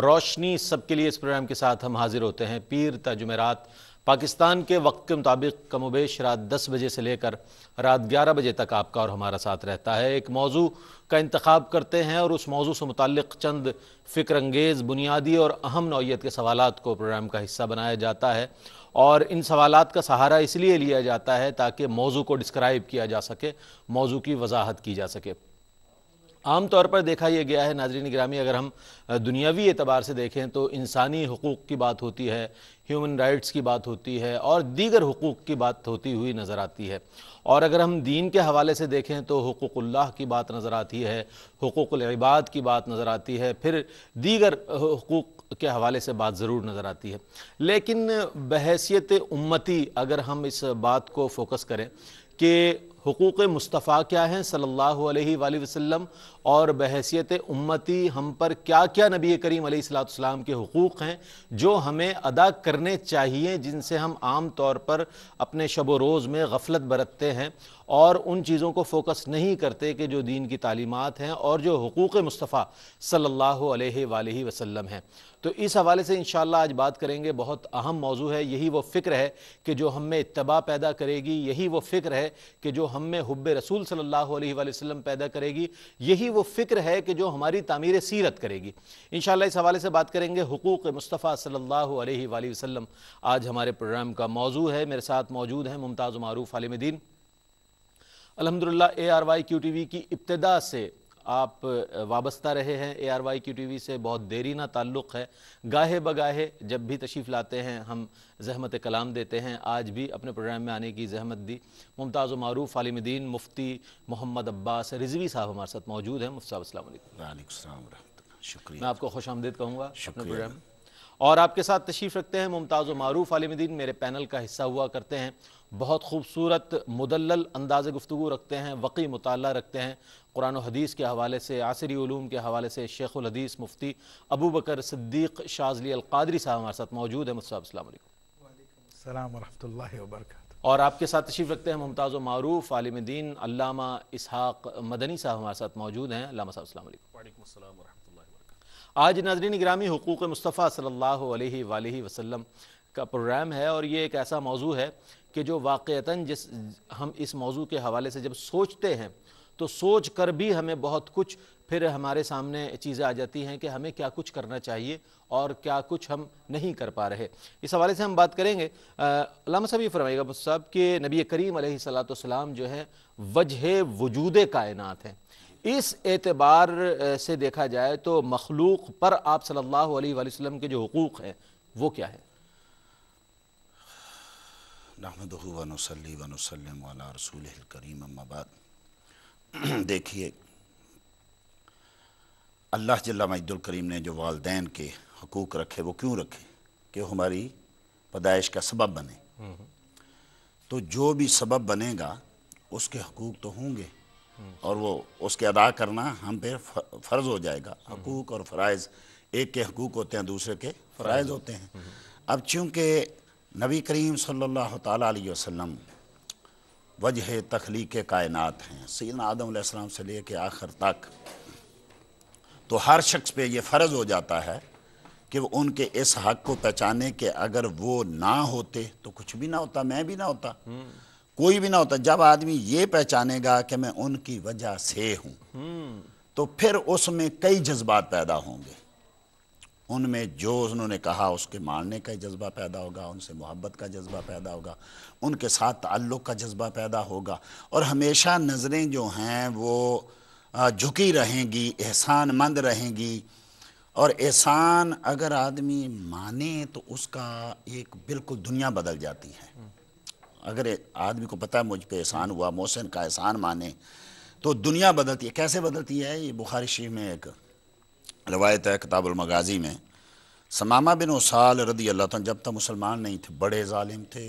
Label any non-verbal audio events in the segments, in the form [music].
रोशनी सबके लिए इस प्रोग्राम के साथ हम हाजिर होते हैं पीर तजुमेरात पाकिस्तान के वक्त के मुताबिक कमोबेश रात दस बजे से लेकर रात ग्यारह बजे तक आपका और हमारा साथ रहता है एक मौजू का इंतखब करते हैं और उस मौजू से मुतक चंद फ़िक्रंगेज़ बुनियादी और अहम नौीयत के सवाल को प्रोग्राम का हिस्सा बनाया जाता है और इन सवाल का सहारा इसलिए लिया जाता है ताकि मौजू को डिस्क्राइब किया जा सके मौजू की वजाहत की जा सके आम तौर पर देखा यह गया है नाजरी निगरामी अगर हम दुनियावी एतबार से देखें तो इंसानी हकूक़ की बात होती है ह्यूमन राइट्स की बात होती है और दीगर हकूक़ की बात होती हुई नज़र आती है और अगर हम दीन के हवाले से देखें तो हकूक़ल्ला की बात नज़र आती है हकूक़बाद की बात नज़र आती है फिर दीगर हकूक़ के हवाले से बात ज़रूर नज़र आती है लेकिन बहसीत उम्मती अगर हम इस बात को फोकस करें कि हकूक़ मुस्तफ़ा क्या हैं सल्लल्लाहु अलैहि वसल्लम और बहसीत उम्मती हम पर क्या क्या नबी करीम सलाम के हकूक़ हैं जो हमें अदा करने चाहिए जिनसे हम आम तौर पर अपने शब रोज़ में गफलत बरतते हैं और उन चीज़ों को फोकस नहीं करते कि जो दीन की तालीमत हैं और जो हकूक़ मुस्तफ़ा सल्ला वसलम हैं तो इस हवाले से इन आज बात करेंगे बहुत अहम मौजू है यही वो फ़िक्र है कि जो हम में इतबा पैदा करेगी यही वो फ़िक्र है कि जो हम में हब रसूल सल्ला वसम पैदा करेगी यही वो फ़िक्र है कि जो हमारी तमीर सीरत करेगी इन इस हवाले से बात करेंगे हकूक़ मुस्तफ़ा सल्ला वसम आज हमारे प्रोग्राम का मौजू है मेरे साथ मौजूद हैं मुमताज़ मारूफ आलिम दीन अलहमदिल्ला A R Y Q T V की इब्तदा से आप वाबस्ता रहे हैं A R Y Q T V से बहुत देरीना ताल्लुक़ है गाहे बगाहे जब भी तशरीफ़ लाते हैं हम जहमत कलाम देते हैं आज भी अपने प्रोग्राम में आने की जहमत दी मुमताज़ मरूफ आलिमद्दीन मुफ्ती मोहम्मद अब्बास रिजवी साहब हमारे साथ मौजूद हैं मुफ्त साहब असल शुक्रिया मैं आपको खुश आमदेद कहूँगा और आपके साथ तशीफ रखते हैं मुमताज़ मरूफ आलमदीन मेरे पैनल का हिस्सा हुआ करते हैं बहुत खूबसूरत मुदल अंदाज गुफ्तु रखते हैं वक़ी मुताल रखते हैं कुरान हदीस के हवाले से आसरी ूम के हवाले से हदीस मुफ्ती अबू बकर सिद्दीक शाजली अलकादरी साहब हमारे साथ मौजूद है मुस्ताब वरक और आपके साथ तशीफ रखते हैं मुमताज़ मारूफ आलम दीन अलामा इसहाक मदनी साहब हमारे साथ मौजूद हैं साहब आज नाजरीन ग्रामी हकूक़ मुस्तफ़ा सल्ला वसम का प्रोग्राम है और ये एक ऐसा मौजू है कि जो वाक़ता जिस हम इस मौजू के हवाले से जब सोचते हैं तो सोच कर भी हमें बहुत कुछ फिर हमारे सामने चीज़ें आ जाती हैं कि हमें क्या कुछ करना चाहिए और क्या कुछ हम नहीं कर पा रहे इस हवाले से हम बात करेंगे लामा साहब ये फरमाइएगा साहब के नबी करीम सलाम जो है वजह वजूद कायनत हैं इस एतबार से देखा जाए तो मखलूक पर आप सल्लल्लाहु अलैहि वसल्लम के जो हकूक़ हैं वो क्या है रसूल करीम अम्माबाद [clears throat] देखिए अल्लाह जल्ला करीम ने जो वालदेन के हकूक़ रखे वो क्यों रखे कि हमारी पैदाइश का सबब बने हम्म। तो जो भी सबब बनेगा उसके हकूक़ तो होंगे और वो उसके अदा करना हम पे फ़र्ज़ हो जाएगा हकूक़ और फ़रज़ एक के हकूक़ होते हैं दूसरे के फ़रज़ होते हैं अब चूँकि नबी करीम सल्लल्लाहु अलैहि वसल्लम वजह तख्लीक कायनात हैं सीन आदम से ले कर आखिर तक तो हर शख्स पे ये फ़र्ज़ हो जाता है कि वो उनके इस हक़ को पहचाने के अगर वो ना होते तो कुछ भी ना होता मैं भी ना होता कोई भी ना होता जब आदमी ये पहचानेगा कि मैं उनकी वजह से हूं तो फिर उसमें कई जज्बात पैदा होंगे उनमें जो उन्होंने कहा उसके मानने का जज्बा पैदा होगा उनसे मोहब्बत का जज्बा पैदा होगा उनके साथ ताल्लुक़ का जज्बा पैदा होगा और हमेशा नज़रें जो हैं वो झुकी रहेंगी एहसान मंद रहेंगी और एहसान अगर आदमी माने तो उसका एक बिल्कुल दुनिया बदल जाती है अगर आदमी को पता है मुझ पर एहसान हुआ मोहसिन का एहसान माने तो दुनिया बदलती है कैसे बदलती है ये बुखारी शरीफ में एक रवायत है किताबुलमगाजी में समामा बिन उसाल रदी अल्लाह जब तक मुसलमान नहीं थे बड़े ालिम थे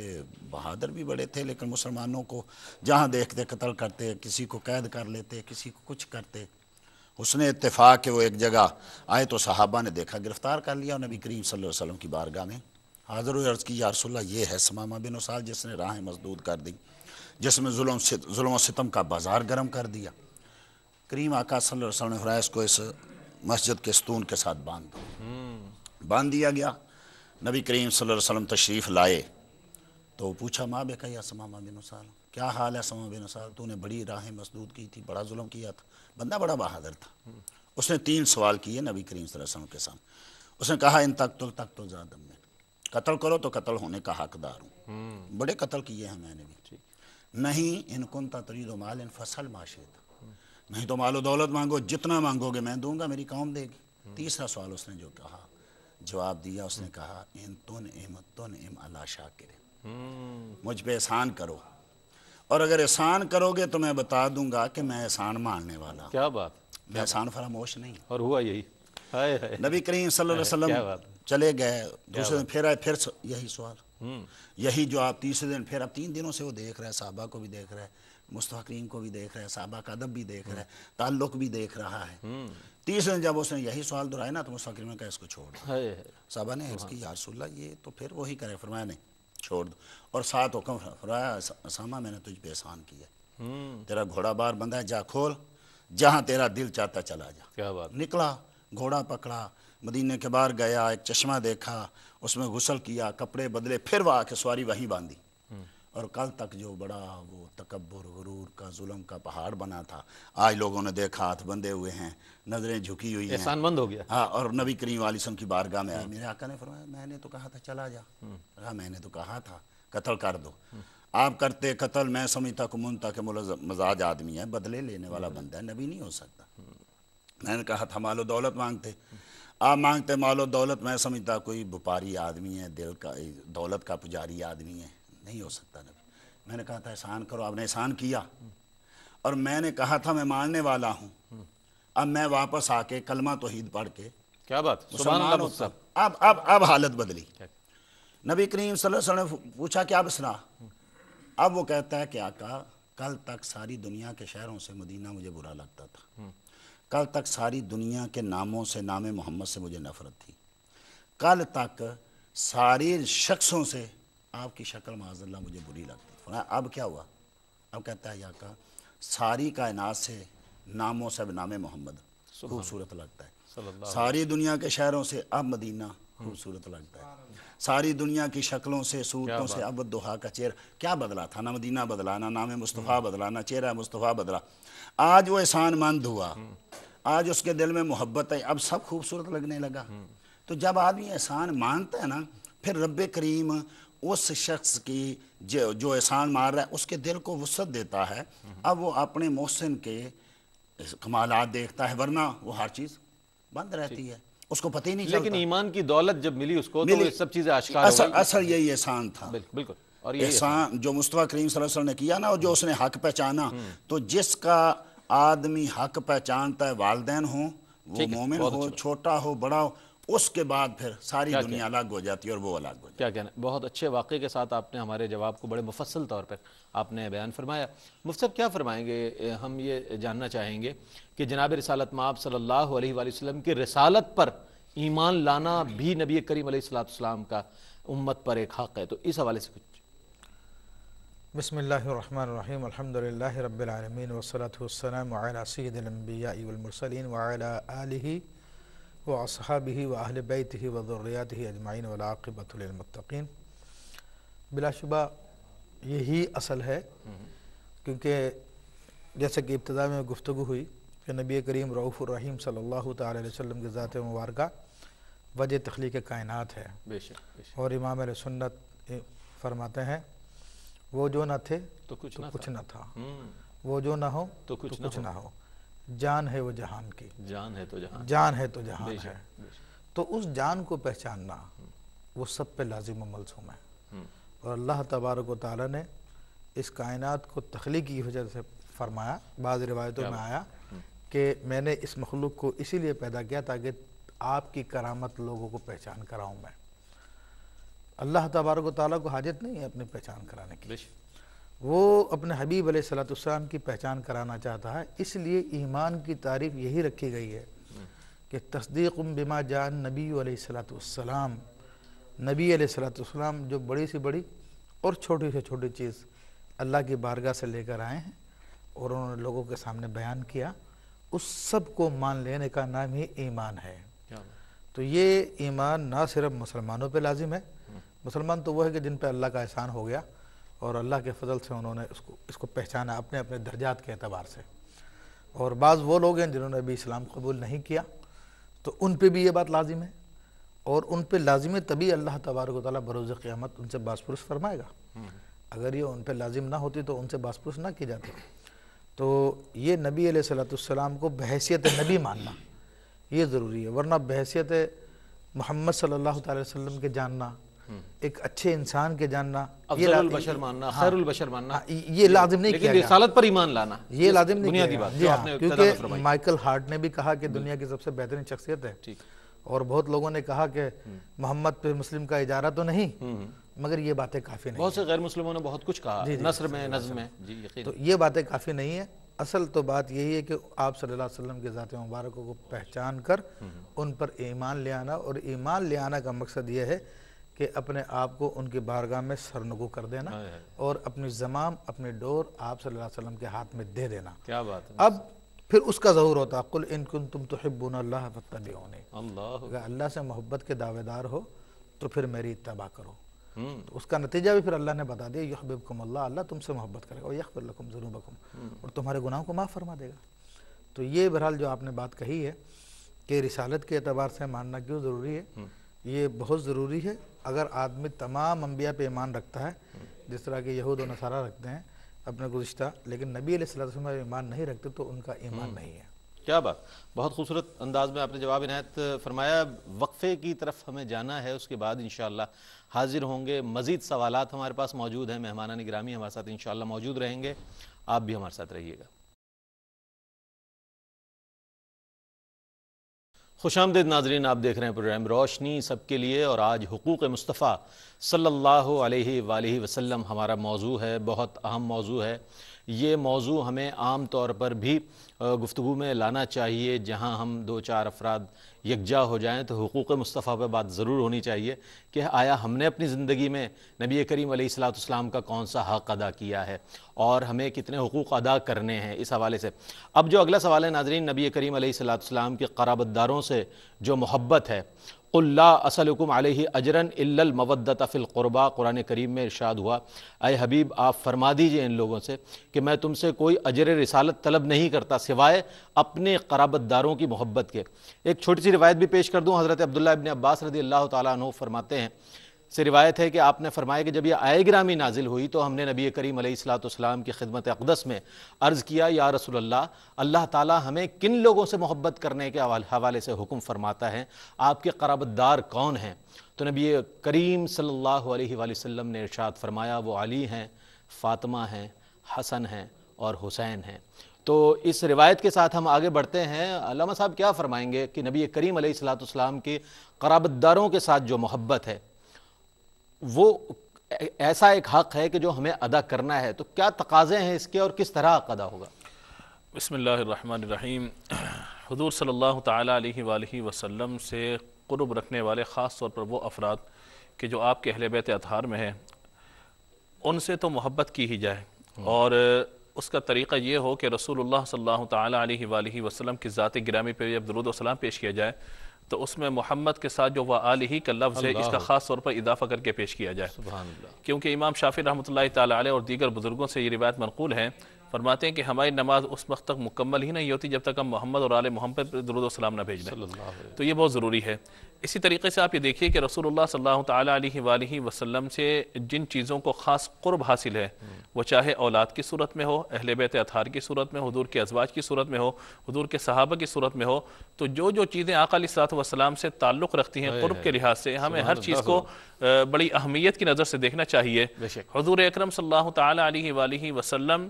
बहादुर भी बड़े थे लेकिन मुसलमानों को जहाँ देखते कत्ल करते किसी को कैद कर लेते किसी को कुछ करते उसने इतफ़ाक़ के वो एक जगह आए तो साहबा ने देखा गिरफ़्तार कर लिया नबी करीम सल्लल्लाहु अलैहि वसल्लम की बारगाह में हाजिर हुई अर्ज़ की यारसोल्ला ये है समामा बिन उसाल जिसने राहें मजदूद कर दी जिसमें जुल्म सितम का बाज़ार गर्म कर दिया करीम आका सल्लल्लाहु अलैहि वसल्लम को इस मस्जिद के स्तून के साथ बांध दो हम्म। बांध दिया गया नबी करीम सल्लल्लाहु अलैहि वसल्लम तशरीफ़ लाए तो पूछा माँ बेका या समामा बिन उसाल क्या हाल है समामा बिन उसाल तूने बड़ी राहें मजदूद की थी बड़ा जुल्म किया था बंदा बड़ा बहादुर था हम्म। उसने तीन सवाल किए नबी करीम सल्लल्लाहु अलैहि वसल्लम के सामने उसने कहा इन तक तो तक तो ज़्यादा कत्ल करो तो कत्ल होने का हकदार हूँ बड़े कत्ल किए हैं मैंने भी नहीं इनकुन तरीद माल इन फसल माशेद नहीं तो मालो दौलत मांगो जितना मांगोगे मैं दूंगा मेरी कौम देगी तीसरा सवाल उसने जो कहा जवाब दिया उसने कहा इन तुन इम तुन इम अला शाकिर मुझ पर एहसान करो और अगर एहसान करोगे तो मैं बता दूंगा कि मैं एहसान मानने वाला क्या बात मैं एहसान फरामोश नहीं और हुआ यही नबी करीम सल्लल्लाहु अलैहि वसल्लम चले गए दूसरे दिन फिर आए फिर यही सवाल हम्म। यही जो आप तीसरे दिन फिर आप तीन दिनों से वो देख रहे हैं साहबा को भी देख रहे हैं मुस्तकिन को भी देख रहे हैं साहबा का अदब भी देख रहे हैं हम्म। ताल्लुक भी देख रहा है हम्म। तीसरे दिन जब उसने यही सवाल दोहराया ना तो मुस्तकिन का इसको छोड़ दो साहबा ने इसकी यारसुल्ला ये तो फिर वही करे फरमाया नहीं छोड़ दो और सात हुक्म फरमाया सामा मैंने तुझ पे एहसान किया तेरा घोड़ा बार बंधा है जा खोल जहाँ तेरा दिल चाहता चला जा क्या बात निकला घोड़ा पकड़ा मदीने के बाहर गया एक चश्मा देखा उसमें गुसल किया कपड़े बदले फिर वह आके सवारी वहीं बांधी हम्म। और कल तक जो बड़ा वो तकबर गुरूर का जुल्म का पहाड़ बना था आज लोगों ने देखा हाथ बंधे हुए हैं नजरें झुकी हुई हैं बंद हो गया हाँ और नबी करीम वालिसम की बारगाह में आया हम्म। मेरे आका ने फरमाया मैंने तो कहा था चला जा रहा हम्म। मैंने तो कहा था कत्ल कर दो आप करते कत्ल मैं समझता कुमनता के मजाज आदमी है बदले लेने वाला बंदा है नबी नहीं हो सकता मैंने कहा था मालो दौलत मांगते आप मांगते मालो दौलत मैं समझता कोई व्यापारी आदमी है दिल का दौलत का पुजारी आदमी है नहीं हो सकता नबी मैंने कहा था एहसान करो आपने एहसान किया और मैंने कहा था मैं मानने वाला हूँ अब मैं वापस आके कलमा तोहीद पढ़ के क्या बात मुसलमान अब अब अब हालत बदली नबी करीम सल्लल्लाहु अलैहि वसल्लम ने पूछा क्या बसरा अब वो कहता है कि आका कल तक सारी दुनिया के शहरों से मदीना मुझे बुरा लगता था हम्म। कल तक सारी दुनिया के नामों से नाम मोहम्मद से मुझे नफरत थी कल तक सारे शख्सों से आपकी शक्ल माजल्ला मुझे बुरी लगती थी अब क्या हुआ अब कहता है याका सारी कायनात से नामों से नाम मोहम्मद खूबसूरत लगता है सारी दुनिया के शहरों से अब मदीना खूबसूरत लगता है सारी दुनिया की शक्लों से सूरतों से अब दुहा का चेहरा क्या बदला था ना मदीना बदला ना नाम मुस्तफ़ा बदला ना चेहरा मुस्तफ़ा बदला आज वो एहसान मंद हुआ हम्म। आज उसके दिल में मोहब्बत है अब सब खूबसूरत लगने लगा हम्म। तो जब आदमी एहसान मानता है ना फिर रब करीम उस शख्स की जो जो एहसान मार रहा है उसके दिल को वसत देता है हम्म। अब वो अपने मोहसिन के कमालत देखता है वरना वो हर चीज़ बंद रहती है उसको पता ही नहीं लेकिन ईमान की दौलत जब मिली उसको तो मिली। तो सब चीजें आश्कार असर असर यही एहसान था बिल्कुल और एहसान जो मुस्तफ़ा करीम सल ने किया ना और जो उसने हक पहचाना हम्म। तो जिसका आदमी हक पहचानता है वालदेन हो वो मोमिन हो छोटा हो बड़ा हो उसके बाद फिर सारी दुनिया अलग हो जाती है और वो अलग हो जाती क्या कहना बहुत अच्छे वाक़े के साथ आपने हमारे जवाब को बड़े मुफसल तौर पर आपने बयान फरमाया मुफ्त क्या फरमाएंगे हम ये जानना चाहेंगे कि जनाब रसालत सल्लल्लाहु अलैहि वसल्लम की रसालत पर ईमान लाना भी नबी करीम सलाम का उम्मत पर एक हक़ है तो इस हवाले से कुछ बसमीम अलहमदिल्ला रबालमीन वसलात वसलम सैदम्बियामरसलिन वाली व व अहल बैत ही वज़ुर्रियात ही अजमाइन वलाक़बतमतकीन बिलाशुबा यही असल है क्योंकि जैसे कि इब्तदा में गुफ्तु हुई कि नबी करीम रऊफ़ुररहीम सल्ला तसम की ज़ात मुबारक वज तखलीक कायनत है बेशक, बेशक। और इमाम सुन्नत फरमाते हैं वो जो न थे तो कुछ तो ना था। था हम्म। वो जो ना हो तो कुछ तो कुछ ना हो जान है वो जहान की जान है तो जहान जान है तो जहान है तो उस जान को पहचानना वो सब पे लाजिम मलसूम है हम्म। और अल्लाह तबारक ताली ने इस कायनात को तखली की वजह से फरमाया बाज़ रिवायतों में आया हम्म। कि मैंने इस मखलूक को इसीलिए पैदा किया ताकि आपकी करामत लोगों को पहचान कराऊँ मैं अल्लाह तबारक ताली को हाजत नहीं है अपनी पहचान कराने की वो अपने हबीब सलाम की पहचान कराना चाहता है इसलिए ईमान की तारीफ यही रखी गई है कि तस्दीक बिमा जान नबी सलाम नबी सलाम जो बड़ी से बड़ी और छोटी से छोटी चीज़ अल्लाह की बारगाह से लेकर आए हैं और उन्होंने लोगों के सामने बयान किया उस सब को मान लेने का नाम ही ईमान है तो ये ईमान ना सिर्फ मुसलमानों पर लाजिम है मुसलमान तो वह है कि जिन पर अल्लाह का एहसान हो गया और अल्लाह के फजल से उन्होंने इसको इसको पहचाना अपने अपने दर्जात के अतबार से और बाज़ वो लोग हैं जिन्होंने अभी इस्लाम कबूल नहीं किया तो उन पर भी ये बात लाजिम है और उन पर लाजिम तभी अल्लाह तबारक ताली बरोज़ क़्यामत उनसे बासपुरुष फरमाएगा अगर ये उन पर लाजिम ना होती तो उनसे बासपुरुष ना की जाती तो ये नबी सलाम को बहसीत नबी मानना ये ज़रूरी है वरना बहसीत मोहम्मद सल्ला वसम के जानना एक अच्छे इंसान के जानना ये हाँ, बशर मानना हाँ, बशर मानना ये लाजिम नहीं किया रिसालत पर ईमान लाना ये लाजिम नहीं किया बात जी हाँ क्योंकि माइकल हार्ट ने भी कहा कि दुनिया की सबसे बेहतरीन शख्सियत है और बहुत लोगों ने कहा कि हम्म। मोहम्मद पे मुस्लिम का इजारा तो नहीं हम्म, हम्म। मगर ये बातें काफ़ी नहीं बहुत से गैर मुस्लिमों ने बहुत कुछ कहा नसर में नजम में तो ये बातें काफ़ी नहीं है असल तो बात यही है कि आप सल्लल्लाहु अलैहि वसल्लम के ज़ात मुबारक को पहचान कर उन पर ईमान ले आना और ईमान ले आना का मकसद यह है कि अपने आप को उनकी बारगाह में सरनगु कर देना और अपनी जमाम अपने डोर आप सल्लल्लाहु अलैहि वसल्लम के हाथ में दे देना क्या बात है अब फिर उसका ज़हूर होता कुल इनकुन तुम तो हिब्बुन अल्लाह फ़तबीने अगर अल्लाह से मोहब्बत के दावेदार हो तो फिर मेरी इतबा करो हम्म। तो उसका नतीजा भी फिर अल्लाह ने बता दिया यहबिबकुम अल्लाह अल्लाह तुमसे मोहब्बत करेगा और यकबरकुम ज़रूबकुम हम्म। और तुम्हारे गुनाहों को माफ़ फरमा देगा तो ये बहरहाल जो आपने बात कही है कि रिसालत के अतबार से मानना क्यों ज़रूरी है हम्म। ये बहुत ज़रूरी है अगर आदमी तमाम अम्बिया पे ईमान रखता है जिस तरह के यहूद और नसारा रखते हैं अपना गुज्तर लेकिन नबी सलाम ईमान नहीं रखते तो उनका ईमान हम्म। नहीं है क्या बात बहुत खूबसूरत अंदाज में आपने जवाब इनायत फरमाया वक्फ़े की तरफ हमें जाना है उसके बाद इन हाजिर होंगे मज़ीद सवाल हमारे पास मौजूद हैं मेहमाना निगरामी हमारे साथ इन मौजूद रहेंगे आप भी हमारे साथ रहिएगा खुश आमद नाजरीन आप देख रहे हैं प्रोग्राम रोशनी सबके लिए और आज हकूक़ मुस्तफ़ा सल्ला अलैहि वसल्लम हमारा मौजू है बहुत अहम मौजू है ये मौजू हमें आम तौर पर भी गुफ्तु में लाना चाहिए जहाँ हम दो चार अफराद यकजा हो जाएँ तो हकूक़ मुस्तफ़ा पर बात ज़रूर होनी चाहिए कि आया हमने अपनी ज़िंदगी में नबी करीम सलाम का कौन सा हक़ अदा किया है और हमें कितने हकूक़ अदा करने हैं इस हवाले से अब जो अगला सवाल है नाजरीन नबी करीम सलाम के कराबतदारों से जो मोहब्बत है कुल्ला असलकुम आलही अजरन इल्लमवदत क़ुरबा कुरान करीम में इरशाद हुआ आए हबीब आप फरमा दीजिए इन लोगों से कि मैं तुमसे कोई अजर रिसालत तलब नहीं करता सिवाय अपने कराबतदारों की मोहब्बत के एक छोटी सी रिवायत भी पेश कर दूँ हज़रत अब्दुल्ला इबन अब्बास रदी अल्लाह तु फरमाते हैं से रिवायत है कि आपने फरमाया कि जब यह आय ग्रामी नाजिल हुई तो हमने नबी करीम सलाम की खिदमत अकदस में अर्ज़ किया या रसोल्ला अल्लाह ताला हमें किन लोगों से मोहब्बत करने के हवाले से हुक्म फरमाता है आपके करबदार कौन हैं तो नबी करीम सल्लल्लाहु अलैहि ने इरशाद फरमाया वो अली हैं फातमा हैं हसन हैं और हुसैन हैं तो इस रिवायत के साथ हम आगे बढ़ते हैं अलामा साहब क्या फ़रमाएंगे कि नबी करीम सलाम के कराबतदारों के साथ जो मोहब्बत है वो ऐसा एक हक है कि जो हमें अदा करना है तो क्या तकाजे हैं इसके और किस तरह अदा होगा बसमीम हजूर सल्ला वसम से क़ुरब रखने वाले ख़ास तौर पर वो अफराद कि जो आपके अहल बैत अतहार में हैं उनसे तो मोहब्बत की ही जाए और उसका तरीक़ा ये हो कि रसूलुल्लाह सल्लल्लाहु अलैहि वसल्लम की ज़ात गिरामी पे जब दरूद सलाम पेश किया जाए तो उसमें मोहम्मद के साथ जो वह आल ही का लफ्ज़ है इसका ख़ास तौर पर इजाफा करके पेश किया जाए क्योंकि इमाम शाफी रहमत ताली और दीगर बुज़ुर्गों से ये रिवायत मनकूल है फरमाते हैं कि हमारी नमाज उस वक्त तक मुकम्मल ही नहीं होती जब तक हम मोहम्मद और आल मोहम्मद पर दरुद्लाम ना भेज दें तो ये बहुत ज़रूरी है इसी तरीके से आप ये देखिए कि रसूलुल्लाह सल्लल्लाहु अलैहि वसल्लम से जिन चीज़ों को ख़ास क़ुरब हासिल है वो चाहे औलाद की सूरत में हो अहले बैत अथार की सूरत में हजूर के अजवाज की सूरत में हो हजूर के सहाबा की सूरत में हो तो जो जो चीज़ें आकाम से ताल्लुक़ रखती हैं क़ुरब के लिहाज से हमें हर चीज़ को बड़ी अहमियत की नज़र से देखना चाहिए हजूर अक्रम सल्ला वसलम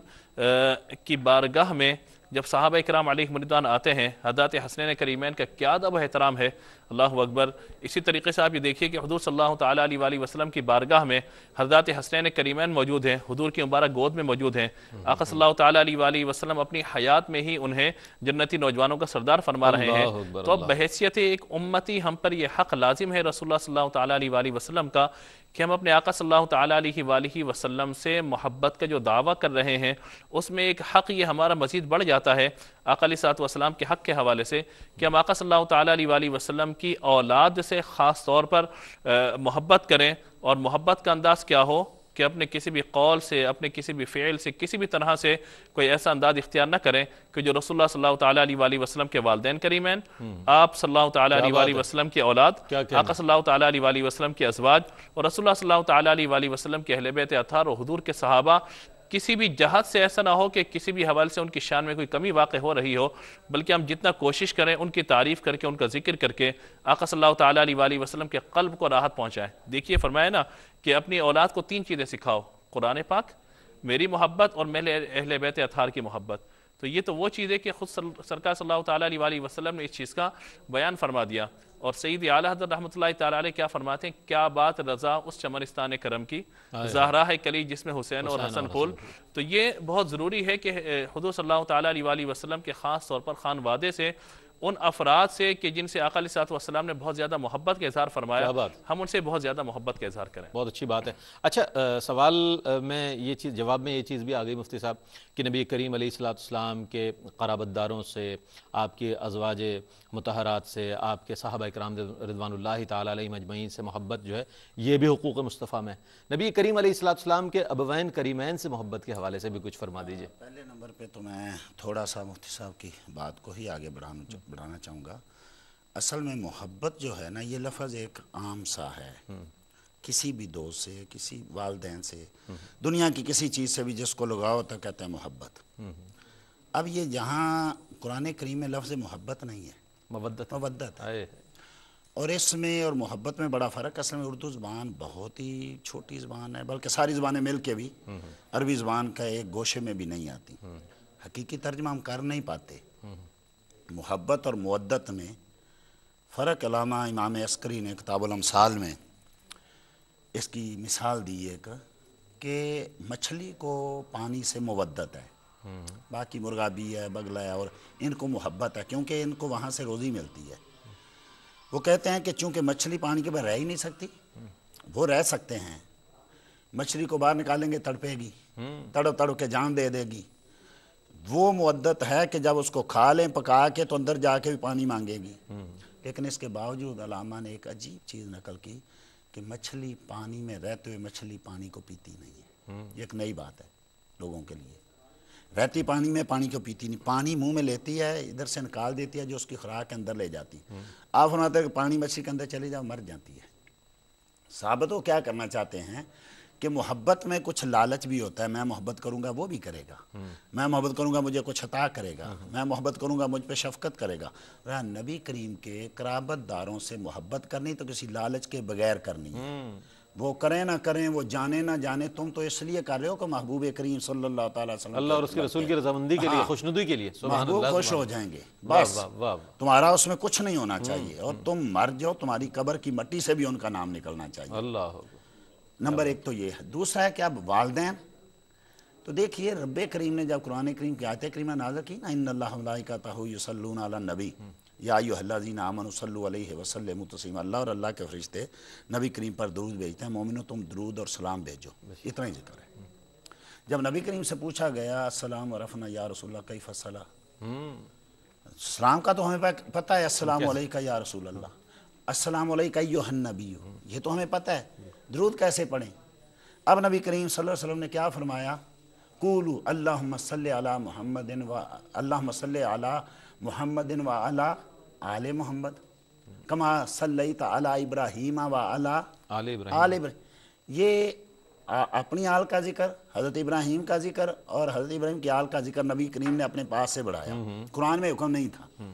की बारगाह में जब साहब कराम मरिदान आते हैं हदात हसन करीमैन का क्या दब एहतराम है अल्लाह अकबर इसी तरीके से आप ये देखिए कि हजूर सल्ला वसलम की बारगाह में हजरत हसनैन करीमैन मौजूद हैं हदूर की मुबारक गोद में मौजूद हैं आका सल्ला वसलम अपनी हयात में ही उन्हें जन्नती नौजवानों का सरदार फरमा रहे हैं तो अब बहसीत एक उम्मती हम पर यह हक लाजिम है रसोल सल्ला तली वसलम का कि हम अपने आका सल्लल्लाहु अलैहि वसल्लम से मोहब्बत का जो दावा कर रहे हैं उसमें एक हक़ ये हमारा मज़ीद बढ़ जाता है आकली सात वसलाम के हक़ के हवाले से कि हम आका सल्लल्लाहु अलैहि वसल्लम की औलाद से ख़ास तौर पर मोहब्बत करें और मोहब्बत का अंदाज़ क्या हो कि अपने किसी भी कौल से अपने किसी भी फ़ेल से किसी भी तरह से कोई ऐसा अंदाज इख्तियार ना करें कि जो रसोल्ला सल्ला वसलम के वालदेन करीमैन हम्म। आप सल्ला वसलम की औलाद आका सल्ला वसलम के अजवाज और रसोल्ला सल्ला वसलम के अहल अथार और हदूर के सहाबा किसी भी जहाज से ऐसा ना हो कि किसी भी हवाले से उनकी शान में कोई कमी वाक़ हो रही हो बल्कि हम जितना कोशिश करें उनकी तारीफ़ करके उनका जिक्र करके आका सल्ला के कल्ब को राहत पहुंचाएं देखिए फरमाए ना कि अपनी औलाद को तीन चीज़ें सिखाओ कुरान पाक मेरी मोहब्बत और मेरे अहल बैत अथार की मोहब्बत तो ये तो वो चीज़ है कि खुद सरकार सल्लल्लाहु अलैहि वसल्लम ने इस चीज़ का बयान फरमा दिया और सईद आल हजर रहमत ताली क्या फरमाते हैं क्या बात रजा उस चमनस्तान करम की जहरा है कली जिसमें हुसैन और हसन खोल तो ये बहुत ज़रूरी है कि हजूर सल्ला तसलम के ख़ास तौर पर खान वादे से उन अफराद से कि जिनसे अकाल सातम ने बहुत ज़्यादा मोहब्बत का इजहार फरमाया हम उनसे बहुत ज़्यादा मोहब्बत का इजहार करें बहुत अच्छी बात है अच्छा आ, सवाल में ये चीज़ जवाब में ये चीज़ भी आ गई मुफ्ती साहब कि नबी करीम सलाम के कराबतदारों से आपके अजवाज मतहरात से आपके साहब कराम रदवानल्ला तई मजमैन से मोहब्बत जो है ये भी हकूक़ मुस्तफ़ा में नबी करीम सलाम के अबवैन करीमैन से मोहब्बत के हवाले से भी कुछ फरमा दीजिए पहले नंबर पर तो मैं थोड़ा सा मुफ्ती साहब की बात को ही आगे बढ़ाना बढ़ाना चाहूँगा असल में मोहब्बत जो है ना ये लफज एक आम सा है हम्म। किसी भी दोस्त से किसी वाले से हम्म। दुनिया की किसी चीज़ से भी जिसको लगाओ तो कहते हैं मोहब्बत हम्म। अब ये जहाँ कुरान करीम में लफ्ज़ मोहब्बत नहीं है मवदत मवदत और इसमें और मोहब्बत में बड़ा फ़र्क असल में उर्दू ज़बान बहुत ही छोटी ज़बान है बल्कि सारी ज़बानें मिल के भी हम्म। अरबी ज़बान का एक गोशे में भी नहीं आती हम्म। हकीकी तर्जमा हम कर नहीं पाते मोहब्बत और मदत में फ़र्क अलामा इमाम अस्करी ने किताबुलमसाल में इसकी मिसाल दी एक कि मछली को पानी से मवदत है बाकी मुर्गा भी है बगला है और इनको मोहब्बत है क्योंकि इनको वहाँ से रोज़ी मिलती है वो कहते हैं कि चूंकि मछली पानी के बाहर रह ही नहीं सकती वो रह सकते हैं मछली को बाहर निकालेंगे तड़पेगी तड़प तड़प के जान दे देगी वो मुद्दत है कि जब उसको खा लें पका के तो अंदर जाके भी पानी मांगेगी लेकिन इसके बावजूद अलामा ने एक अजीब चीज़ नकल की कि मछली पानी में रहते हुए मछली पानी को पीती नहीं है ये एक नई बात है लोगों के लिए रहती पानी में पानी को पीती नहीं पानी मुंह में लेती है इधर से निकाल देती है जो उसकी खुराक के अंदर ले जाती हम्म। आप फरमाते हैं पानी मछली के अंदर चली जाओ मर जाती है साबित क्या करना चाहते हैं कि मोहब्बत में कुछ लालच भी होता है मैं मोहब्बत करूंगा वो भी करेगा हम्म। मैं मोहब्बत करूंगा मुझे कुछ अता करेगा हम्म, मैं मोहब्बत करूंगा मुझ पर शफकत करेगा रहा नबी करीम के कराबत दारों से मोहब्बत करनी तो किसी लालच के बगैर करनी है वो करें ना करें वो जाने ना जाने तुम तो इसलिए कर रहे हो कि महबूब करीम सल्लल्लाहु अलैहि वसल्लम अल्लाह और उसके रसूल की रजामंदी के लिए हाँ। खुशनुदी के लिए महबूब खुश हो जाएंगे बस तुम्हारा उसमें कुछ नहीं होना हम्म, चाहिए और हम्म। तुम मर जाओ तुम्हारी कबर की मट्टी से भी उनका नाम निकलना चाहिए अल्लाह नंबर एक तो ये है दूसरा है कि अब वालदेन तो देखिए रब करीम ने जब कुरान करीम की आयत करीमा नाजर की ना इन का तहु यसल्लून नबी हम्म। या यू याजीन आमन सल्लल्लाहु अलैहि वसल्लम तस्लीम अल्लाह और अल्लाह के फरिश्ते नबी करीम पर दरूद भेजते हैं मोमिनो तुम दरूद और सलाम भेजो इतना ही जिक्र है जब नबी करीम से पूछा गया सलाम रफना या रसोल्ला कई फसला हम्म। सलाम का तो हमें पता है असलम का या रसूल अल्लाह असलम का योहन नबी ये तो हमें पता है दरूद कैसे पढ़ें अब नबी करीम सल्लम ने क्या फरमाया कूलू अल्लाह मसल अला मोहम्मद व अल्लाह मसल अला मोहम्मद व अला आल मोहम्मद कमा सल्लई तो अला इब्राहिम व अला आल ये आ, अपनी आल का जिक्र हज़रत इब्राहिम का जिक्र और हज़रत इब्राहिम की आल का जिक्र नबी करीम ने अपने पास से बढ़ाया हम्म, हम्म। कुरान में हुक्म नहीं था हम्म।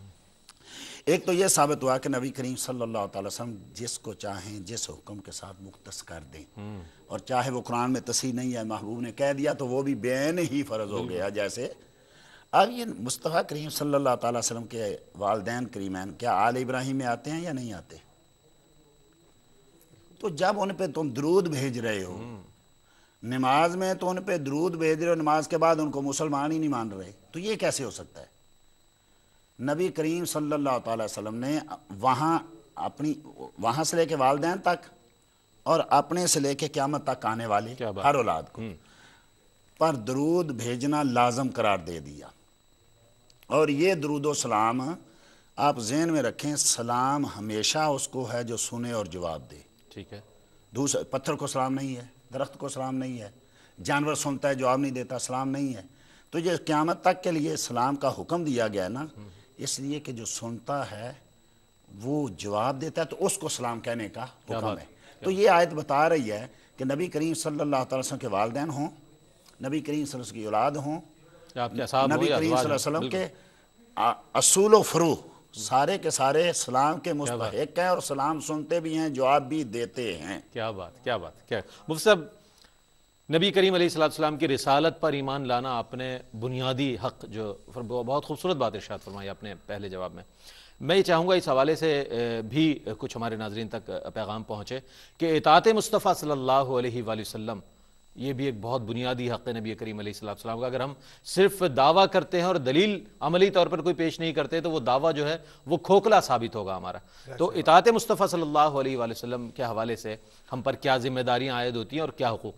एक तो यह साबित हुआ कि नबी करीम सल्लल्लाहु अलैहि वसल्लम जिसको चाहें जिस हुक्म के साथ मुख्तस कर दें और चाहे वो कुरान में तसी नहीं है महबूब ने कह दिया तो वो भी बेन ही फर्ज हो गया जैसे अब ये मुस्तफ़ा करीम सल्लल्लाहु अलैहि वसल्लम के वालदेन करीमैन क्या आल इब्राहिम में आते हैं या नहीं आते तो जब उन पर तुम दरूद भेज रहे हो हम्म। नमाज में तो उन पर दरूद भेज रहे हो नमाज के बाद उनको मुसलमान ही नहीं मान रहे तो ये कैसे हो सकता है नबी करीम सल्लल्लाहु अलैहि वसल्लम ने वहाँ अपनी वहाँ से लेके वालदेन तक और अपने से लेके क्यामत तक आने वाले हर औलाद को हम्म। पर दरूद भेजना लाजम करार दे दिया और ये सलाम आप जहन में रखें सलाम हमेशा उसको है जो सुने और जवाब दे ठीक है दूसरा पत्थर को सलाम नहीं है दरख्त को सलाम नहीं है जानवर सुनता है जवाब नहीं देता सलाम नहीं है तो ये क़्यामत तक के लिए सलाम का हुक्म दिया गया है ना इसलिए कि जो सुनता है वो जवाब देता है तो उसको सलाम कहने का हुक्म है तो ये आयत बता रही है कि नबी करीम सल्लल्लाहु अलैहि वसल्लम के वालदेन हों नबी करीम वसल्लम की औलाद हों नबी करीम के असूल व फ्रू सारे के सारे सलाम के मुस्तक हैं और सलाम सुनते भी हैं जवाब भी देते हैं क्या बात क्या बात क्या मुफ्त साहब नबी करीम सलाम की रिसालत पर ईमान लाना अपने बुनियादी हक जो बहुत खूबसूरत बात इर्शाद फरमाई आपने पहले जवाब में मैं ये चाहूँगा इस हवाले से भी कुछ हमारे नाजरन तक पैगाम पहुँचे कि इतात मुस्तफ़ा सल्ला वसम ये भी एक बहुत बुनियादी हक़ नबी करीम सलाम का अगर हम सिर्फ दावा करते हैं और दलील अमली तौर पर कोई पेश नहीं करते तो वो दावा जो है वो खोखला साबित होगा हमारा तो इतात मुस्तफ़ा अलैहि वसल्लम के हवाले से हम पर क्या जिम्मेदारियाँ आयद होती हैं और क्या हकूक़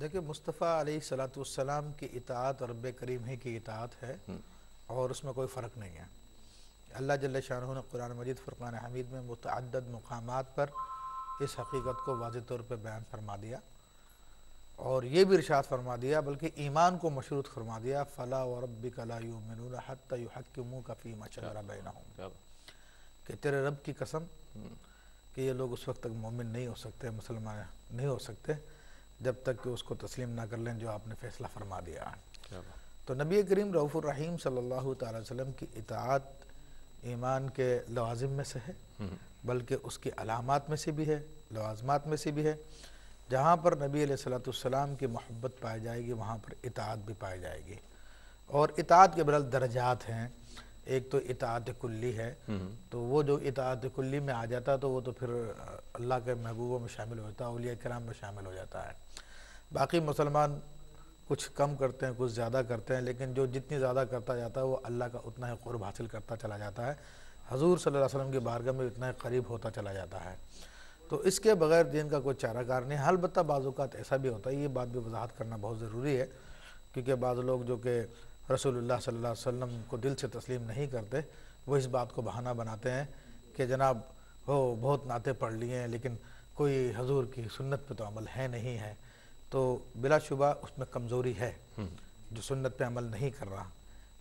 देखिए मुस्तफ़ा सलातम की इतात और रब करीम ही की इतात है हम्म। और उसमें कोई फ़र्क नहीं है अल्लाह जल शाह ने कुरान मजीद फ़ुरान हमीद में मुतद मकाम पर इस हकीकत को वाज तौर पर बयान फरमा दिया और ये भी इर्शाद फरमा दिया बल्कि ईमान को मशरूत फरमा दिया फ़ला और रब कला कफ़ी मशरा बैना हूँ कि तेरे रब की कसम हम्म। कि ये लोग उस वक्त तक मोमिन नहीं हो सकते मुसलमान नहीं हो सकते जब तक कि उसको तस्लीम ना कर लें जो आपने फ़ैसला फरमा दिया तो नबी करीम रऊफ़ुररहीम सल्ला तसम की इतात ईमान के लवाजिम में से है हम्म। बल्कि उसकी अलामत में से भी है लवाजमात में से भी है जहाँ पर नबी सलाम की मोहब्बत पाई जाएगी वहाँ पर इतात भी पाई जाएगी और इतात के बरल दर्जात हैं एक तो इतात कुल्ली है हम्म। तो वो जो इतात कुल्ली में आ जाता तो वो तो फिर अल्लाह के महबूबों में शामिल हो जाता है अलिया कराम में शामिल हो जाता है बाकी मुसलमान कुछ कम करते हैं कुछ ज़्यादा करते हैं लेकिन जो जितनी ज़्यादा करता जाता है वो अल्लाह का उतना ही क़ुरब हासिल करता चला जाता है हजूर सल्लल्लाहु अलैहि वसल्लम की बारगाह में उतना ही करीब होता चला जाता है तो इसके बगैर दिन का कोई चाराकार नहीं है अलबत्त बाज़ात ऐसा भी होता है ये बात भी वजाहत करना बहुत ज़रूरी है क्योंकि बाज़ लोग जो कि रसोल्ला सल्ला वसम को दिल से तस्लीम नहीं करते वो इस बात को बहाना बनाते हैं कि जनाब हो बहुत नाते पढ़ लिए हैं लेकिन कोई हजूर की सुन्नत पर तो अमल है नहीं है तो बिलाशुबा उसमें कमज़ोरी है हम्म। जो सुन्नत पर अमल नहीं कर रहा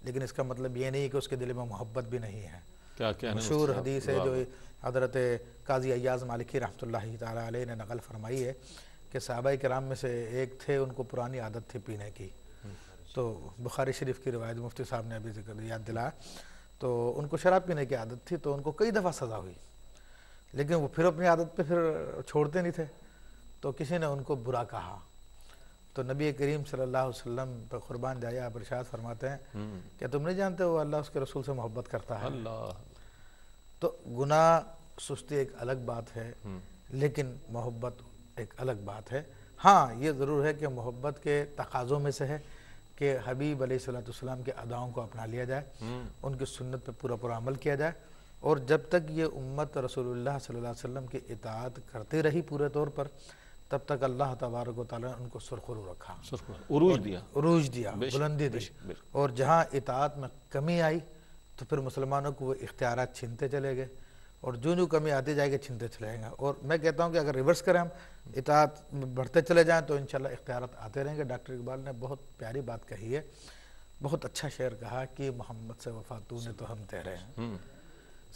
लेकिन इसका मतलब ये नहीं कि उसके दिल में मोहब्बत भी नहीं है मशहूर हदीस है जो हज़रत काजी अयाज मालिकी रहमत ताली ने नकल फरमाई है कि साहबा कराम में से एक थे उनको पुरानी आदत थी पीने की तो बुखारी शरीफ की रिवायत मुफ्ती साहब ने अभी जिक्र याद दिलाया तो उनको शराब पीने की आदत थी तो उनको कई दफ़ा सज़ा हुई लेकिन वो फिर अपनी आदत पर फिर छोड़ते नहीं थे तो किसी ने उनको बुरा कहा तो नबी करीम सल्लल्लाहु अलैहि वसल्लम पर क़ुरबान जाया आप फरमाते हैं हम्म। क्या तुम नहीं जानते वो अल्लाह उसके रसूल से मोहब्बत करता है तो गुना सुस्ती एक अलग बात है हम्म। लेकिन मोहब्बत एक अलग बात है हाँ ये ज़रूर है कि मोहब्बत के तकाज़ों में से है कि हबीब सलाम के अदाओं को अपना लिया जाए हम्म। उनकी सुन्नत पर पूरा पूरा अमल किया जाए और जब तक ये उम्मत रसोल्ला वसम की इतात करते रही पूरे तौर पर तब तक अल्लाह तबारक ने उनको सुरखरू रखा उरूज दिया उरूज दिया बुलंदी दी और जहाँ इतात में कमी आई तो फिर मुसलमानों को वो इख्तियार छीनते चले गए और जो जो कमी आती जाएगी छीनते चले जाएंगे और मैं कहता हूँ कि अगर रिवर्स करें हम इतात बढ़ते चले जाएँ तो इन इख्तियार आते रहेंगे डॉक्टर इकबाल ने बहुत प्यारी बात कही है बहुत अच्छा शेर कहा कि मोहम्मद से वफा तू ने तो हम तेरे हैं हम्म।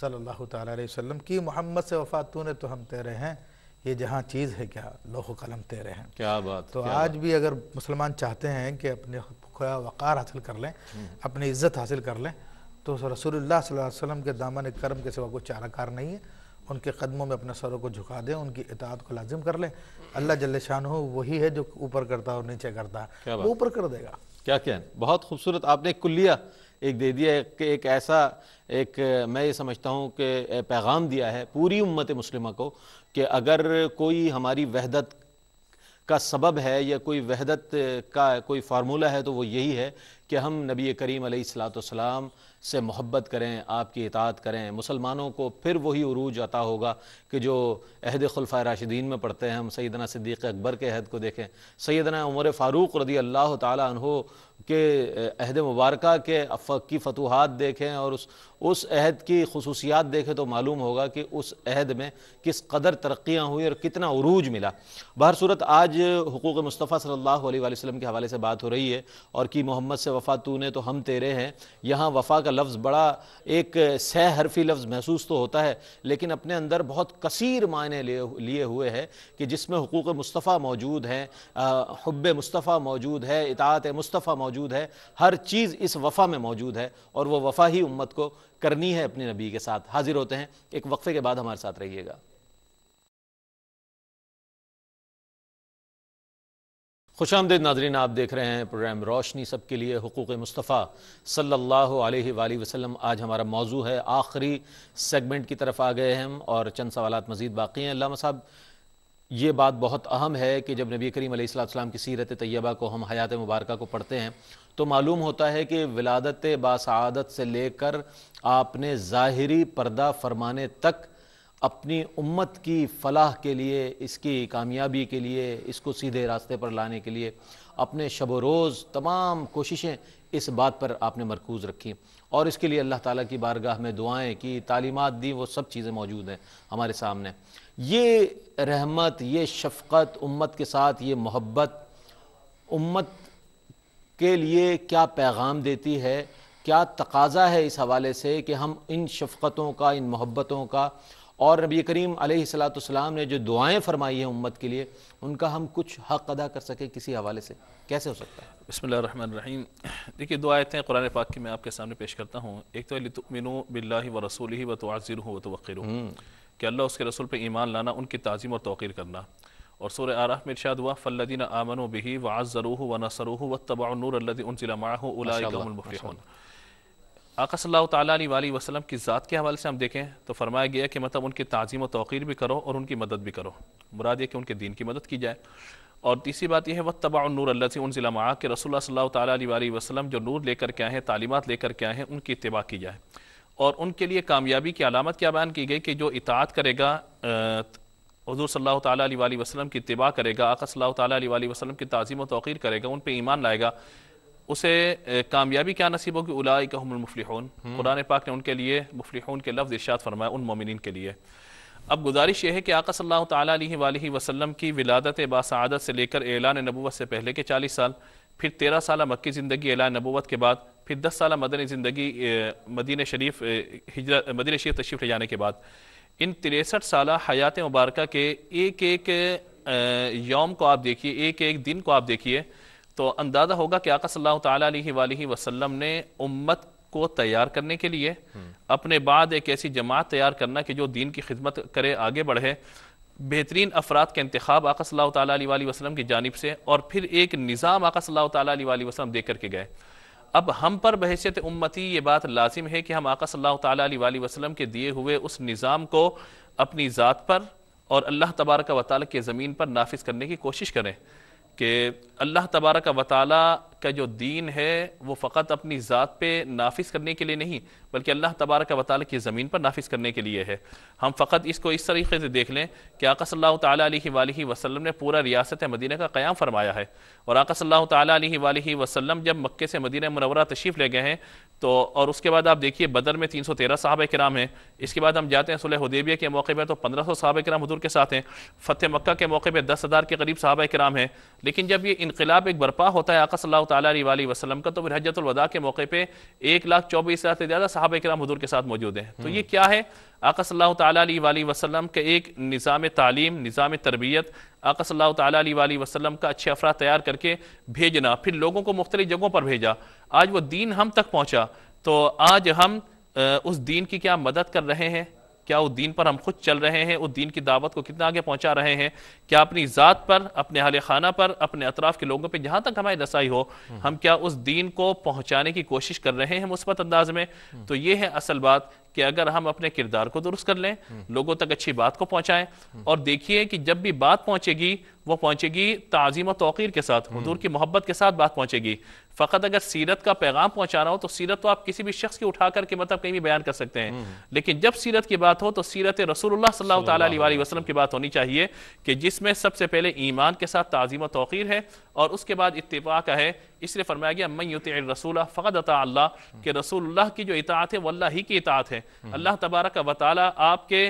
सल्लल्लाहु अलैहि वसल्लम की मोहम्मद से वफा तू ने तो हम तेरे हैं ये जहाँ चीज़ है क्या लोह कलम तेरे हैं क्या बात तो क्या आज बात? भी अगर मुसलमान चाहते हैं कि अपने खोया वक़ार हासिल कर लें हम्म। अपनी इज़्ज़त हासिल कर लें तो रसूलुल्लाह सल्लल्लाहु के दामन करम के सिवा कोई चाराकार नहीं है उनके कदमों में अपने सरों को झुका दें उनकी इतात को लाजिम कर लें अल्लाह जल्ल शान हो वही है जो ऊपर करता और नीचे करता है वो ऊपर कर देगा क्या क्या बहुत खूबसूरत आपने एक कुल्लिया एक दे दिया एक, एक ऐसा एक मैं ये समझता हूँ कि पैगाम दिया है पूरी उम्मत मुस्लिम को कि अगर कोई हमारी वहदत का सबब है या कोई वहदत का कोई फार्मूला है तो वो यही है कि हम नबी करीम सलाम से मोहब्बत करें आपकी इतात करें मुसलमानों को फिर वही उरूज आता होगा कि जो अहद खुलफ़ा राशिदीन में पढ़ते हैं हम सैदना सिद्दीक़ अकबर के अहद को देखें सैदना उमर फ़ारूक रदी अल्लाह तहो के अहद मुबारक के की फतूहत देखें और उस उस अहद की खसूसियात देखें तो मालूम होगा कि उस अहद में किस कदर तरक्याँ हुई और कितना उरूज मिला बहर सूरत आज हकूक़ मुस्तफ़ा सल्ला वसम के हवाले से बात हो रही है और कि मोहम्मद से वफ़ा तू ने तो हम तेरे हैं यहाँ वफ़ा का लफ्ज़ बड़ा एक सह हरफी लफ्ज़ महसूस तो होता है लेकिन अपने अंदर बहुत कसीर मायने लिए हुए है कि जिसमें हकूक़ मुस्तफ़ा मौजूद हैं हब मुस्तफ़ा मौजूद है इतात मुस्तफ़ा मौजूद है हर चीज़ इस वफ़ा में मौजूद है और वह वफ़ा ही उम्मत को करनी है अपने नबी के साथ हाजिर होते हैं एक वक्फ़े के बाद हमारे साथ रहिएगा खुश आमदेद नाजरीन आप देख रहे हैं प्रोग्राम रोशनी सब के लिए हकूक़ मुस्तफ़ा सल्ला वसल्लम आज हमारा मौजू है आखिरी सेगमेंट की तरफ आ गए हम और चंद सवाल मज़ीद बाकी हैं लामा साहब ये बात बहुत अहम है कि जब नबी करीम अलैहिस्सलाम की सीरत तैयबा को हम हयात मुबारक को पढ़ते हैं तो मालूम होता है कि विलादत बासादत से लेकर आपने ज़ाहरी पर्दा फरमाने तक अपनी उम्मत की फलाह के लिए इसकी कामयाबी के लिए इसको सीधे रास्ते पर लाने के लिए अपने शब रोज़ तमाम कोशिशें इस बात पर आपने मरकूज़ रखी और इसके लिए अल्लाह ताला की बारगाह में दुआएं की तालीमत दी वो सब चीज़ें मौजूद हैं हमारे सामने ये रहमत ये शफक़त उम्मत के साथ ये मोहब्बत उम्मत के लिए क्या पैगाम देती है क्या तकाजा है इस हवाले से कि हम इन शफक़तों का इन मोहब्बतों का और नबी करीम सलाम ने जो दुआएं फरमाई हैं उम्मत के लिए उनका हम कुछ हक अदा कर सकें किसी हवाले से कैसे हो सकता है बसमीम देखिए दो आयतें कुरान पाक की मैं आपके सामने पेश करता हूँ एक तो मिनो बिल्ला व रसूल ही व तोज़िर हूँ व तोक़िर हूँ हम्म। कि अल्लाह उसके रसूल पर ईमान लाना उनकी तज़ीम और तोक़ीर करना और सूर आरा में इर्शाद हुआ फ़ल्लिन आमन बिही व आज़रूह व नसरूह व उन ज़िला माह उलामफ़ आका सल्लल्लाहु अलैहि वसल्लम की ज़ात के हवाले से हम देखें तो फरमाया गया कि मतलब उनकी तज़ीम व तोर भी करो और उनकी मदद भी करो मुराद ये कि उनके दीन की मदद की जाए और तीसरी बात यह है वह तबा नूर अल्लाह से उन ज़िला माँ के रसोल सल्ला तली वसलम जो नूर लेकर के आए हैं तालीमत लेकर के आए हैं उनकी इतबा की जाए और उनके लिए कामयाबी की अलामत क्या बयान की गई कि जो इतात करेगा हजूर सल्ला तली की इतबा करेगा आका सल्ला तली की तज़ीम व तोर करेगा उन पर ईमान लाएगा उसे कामयाबी क्या नसीब होगी उलाई का हमलमफलिहन हम्म। कुरान पाक ने उनके लिए मुफलिहन के लफ्ज़ इर्शाद फरमाया उन मोमिन के लिए अब गुजारिश यह है कि आका सल्लल्लाहु अलैहि वसल्लम की विलादत बासदत से लेकर एलान नबूत से पहले के चालीस साल फिर तेरह साल मक्की ज़िंदगी एलान नबूत के बाद फिर दस साल मदनी ज़िंदगी मदीन शरीफ हिजरत मदीन शरीफ तशरीफ ले जाने के बाद इन तिरसठ साल हयात मुबारक के एक एक यौम को आप देखिए एक एक दिन को आप देखिए तो अंदाज़ा होगा कि आका सल्लल्लाहु अलैहि वसल्लम ने उम्मत को तैयार करने के लिए अपने बाद एक ऐसी जमात तैयार करना कि जो दीन की खिदमत करे आगे बढ़े बेहतरीन अफराद के इंतखब आका सल्ला वसलम की जानब से और फिर एक निज़ाम आका सल्ला वसलम दे करके गए अब हम पर बहसीत उम्मती ये बात लाजिम है कि हम आका सल्ला वसलम के दिए हुए उस निज़ाम को अपनी ज़ात पर और अल्लाह तबारक वाली के ज़मीन पर नाफिज करने की कोशिश करें कि अल्लाह तबारक व ताली का जो दीन है वो फ़कत अपनी ज़ात पे नाफिस करने के लिए नहीं बल्कि अल्लाह तबारक वाली की ज़मीन पर नाफिस करने के लिए है हम फ़कत इसको इस तरीके से देख लें कि आका सल्लल्लाहु अलैहि वसल्लम ने पूरा रियासत मदीना का क़्याम फरमाया है और आका सल्लल्लाहु अलैहि वसल्लम जब मक्के से मदीना मनवरा तशरीफ़ ले गए हैं तो और उसके बाद आप देखिए बदर में तीन सौ तेरह साहब कराम हैं इसके बाद हम जाते हैं सुलह के मौके पर तो पंद्रह सौ साहब कराम हजूर के साथ हैं फ़तेह मक्का के मौके पर दस हज़ार के करीब साहब कराम हैं लेकिन जब ये इनकलाब एक बरपा होता है आका सल्ला तली वसलम का तो फिर हजतुलवदा के मौके पर एक लाख चौबीस हज़ार से ज़्यादा साहब कराम हजूर के साथ मौजूद हैं तो ये हम्म। क्या है आका सल्ला तली वसलम के एक निज़ाम तालीम निज़ाम तरबियत आका सल्ला तली वसलम का अच्छे अफरा तैयार करके भेजना फिर लोगों को मुख्तलि जगहों पर भेजा आज वो दीन हम तक पहुँचा तो आज हम उस दीन की क्या मदद कर रहे हैं क्या वो दीन पर हम खुद चल रहे हैं वो दीन की दावत को कितना आगे पहुंचा रहे हैं क्या अपनी ज़ात पर अपने हाल खाना पर अपने अतराफ़ के लोगों पर जहाँ तक हमारी रसाई हो हम क्या उस दीन को पहुंचाने की कोशिश कर रहे हैं मुस्बत अंदाज में तो ये है असल बात कि अगर हम अपने किरदार को दुरुस्त कर लें लोगों तक अच्छी बात को पहुंचाएं और देखिए कि जब भी बात पहुंचेगी वो पहुंचेगी ताज़ीम और तोक़ीर के साथ हजूर हम्म। की मोहब्बत के साथ बात पहुंचेगी फ़कत अगर सीरत का पैगाम रहा हो तो सीरत तो आप किसी भी शख्स की उठा करके मतलब कहीं भी बयान कर सकते हैं हम्म। लेकिन जब सीरत की बात हो तो सीरत रसूलुल्लाह सल्लल्लाहु अलैहि वसल्लम की बात होनी चाहिए कि जिसमें सबसे पहले ईमान के साथ ताज़ीम तोक़ीर है और उसके बाद इतवा का है इसलिए फरमाया गया मैं रसूल फ़कत अता अल्लाह के रसूलुल्लाह की जो इतात है वल्ला ही की इतात है हम्म। अल्लाह तबारक व ताली आपके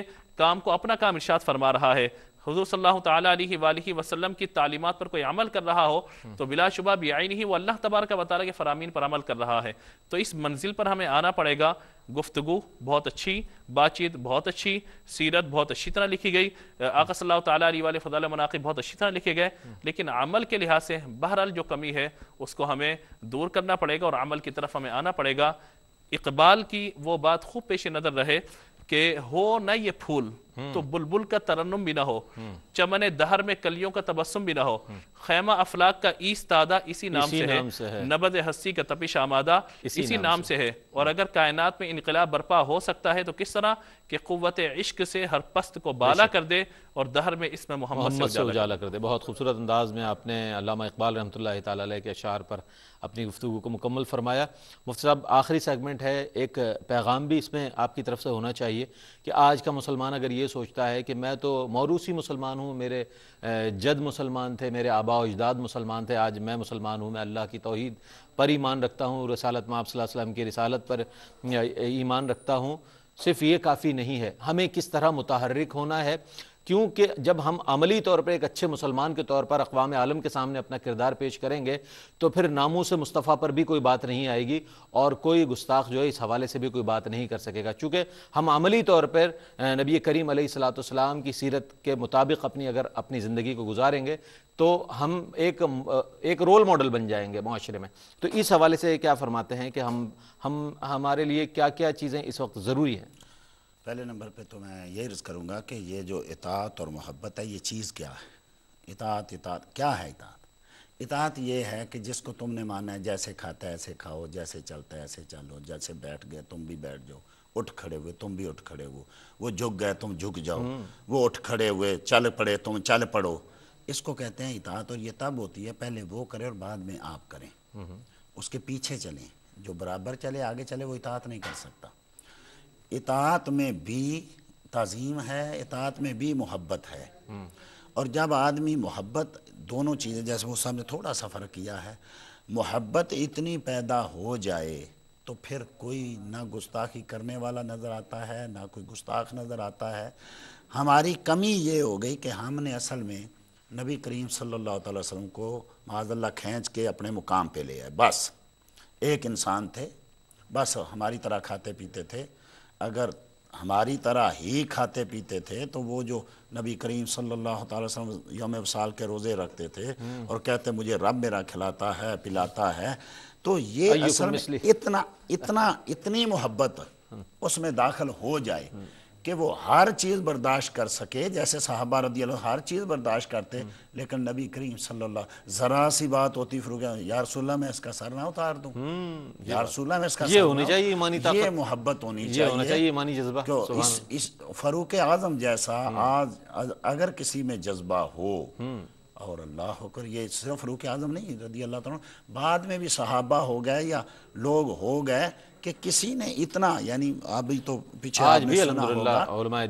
काम को अपना काम इर्शाद फरमा रहा है हजूर सल्ला वसलम की तालीमत पर कोई अमल कर रहा हो हम्म। तो बिलाशुबा भी आई नहीं वो अल्लाह तबारक वाल के फरामीन पर अमल कर रहा है तो इस मंजिल पर हमें आना पड़ेगा गुफ्तु बहुत अच्छी बातचीत बहुत अच्छी सीरत बहुत अच्छी तरह लिखी गई आका सल्ला तल फजल मनाक़ बहुत अच्छी तरह लिखे गए हम्म। लेकिन अमल के लिहाज से बहरहाल जो कमी है उसको हमें दूर करना पड़ेगा और अमल की तरफ हमें आना पड़ेगा इकबाल की वो बात खूब पेश नज़र रहे कि हो ना ये फूल तो हम्म। बुलबुल का तरन्नम भी ना हो हम्म। चमन दहर में कलियों का तबस्सुम भी ना हो हम्म। खैमा अफलाक का ईस तादा इसी नाम, इसी से, नाम है। नबद है हस्सी का तपिश आमादा इसी, इसी नाम, नाम से है और अगर कायनात में इनकलाब बर्पा हो सकता है तो किस तरह के कुत इश्क से हर पस्त को बाला कर दे और दहर में इसमें मोहम्मद से उजाला कर दे बहुत खूबसूरत अंदाज में आपने अलामा इकबाल रहमत के अशार पर अपनी गुफ्तु को मुकम्मल फरमाया मुफ्त साहब आखिरी सेगमेंट है एक पैगाम भी इसमें आपकी तरफ से होना चाहिए कि आज का मुसलमान अगर ये ये सोचता है कि मैं तो मौरूसी मुसलमान हूँ मेरे जद मुसलमान थे मेरे आबा अजदाद मुसलमान थे आज मैं मुसलमान हूँ मैं अल्लाह की तोहद पर ईमान रखता हूँ रसालत माप वसल्लम की रसालत पर ईमान रखता हूँ सिर्फ ये काफ़ी नहीं है हमें किस तरह मुतहरक होना है क्योंकि जब हम अमली तौर पर एक अच्छे मुसलमान के तौर पर अकवाम आलम के सामने अपना किरदार पेश करेंगे तो फिर नामों से मुस्तफ़ा पर भी कोई बात नहीं आएगी और कोई गुस्ताख जो है इस हवाले से भी कोई बात नहीं कर सकेगा चूँकि हम अमली तौर पर नबी करीम सलाम की सीरत के मुताबिक अपनी अगर अपनी ज़िंदगी को गुजारेंगे तो हम एक एक रोल मॉडल बन जाएंगे माशरे में तो इस हवाले से क्या फरमाते हैं कि हम हम हमारे लिए क्या क्या चीज़ें इस वक्त ज़रूरी हैं पहले नंबर पे तो मैं ये रिज करूँगा कि ये जो इतात और मोहब्बत है ये चीज़ क्या है इतात इतात क्या है इतात इतात ये है कि जिसको तुमने माना है जैसे खाता है ऐसे खाओ जैसे चलता है ऐसे चलो जैसे बैठ गए तुम भी बैठ जाओ उठ खड़े हुए तुम भी उठ खड़े हो वो झुक गए तुम झुक जाओ हम्म। वो उठ खड़े हुए चल पड़े तुम चल पड़ो इसको कहते हैं इतात और ये तब होती है पहले वो करें और बाद में आप करें हम्म। उसके पीछे चलें जो बराबर चले आगे चले वो इतात नहीं कर सकता इतात में भी तज़ीम है इतात में भी मोहब्बत है हम्म। और जब आदमी मोहब्बत दोनों चीज़ें जैसे सब ने थोड़ा सा फ़र्क किया है मोहब्बत इतनी पैदा हो जाए तो फिर कोई ना गुस्ताखी करने वाला नज़र आता है ना कोई गुस्ताख नज़र आता है हमारी कमी ये हो गई कि हमने असल में नबी करीम सल्लल्लाहु अलैहि वसल्लम को माजल्ला खींच के अपने मुकाम पे ले आए बस एक इंसान थे बस हमारी तरह खाते पीते थे अगर हमारी तरह ही खाते पीते थे तो वो जो नबी करीम सल्लल्लाहु अलैहि वसल्लम यौम वसाल के रोज़े रखते थे और कहते मुझे रब मेरा खिलाता है पिलाता है तो ये असल में इतना इतना इतनी मोहब्बत उसमें दाखिल हो जाए कि वो हर चीज़ बर्दाश्त कर सके जैसे साहबा रदी हर चीज़ बर्दाश्त करते लेकिन नबी करीम सल्ला ज़रा सी बात होती फिर यारसोल्ला मैं इसका सर ना उतार दूँ हम्म, यारसोल्ला मैं इसका ये होनी चाहिए ये मोहब्बत होनी चाहिए ईमानी जज्बा इस फ़रूक आज़म जैसा हम्म। आज अगर किसी में जज्बा हो हम्म। और अल्लाह होकर ये सिर्फ फ़रूक आज़म नहीं रदी अल्लाह तुम बाद में भी सहाबा हो गए या लोग हो गए कि किसी ने इतना यानी अभी तो पीछे आज भी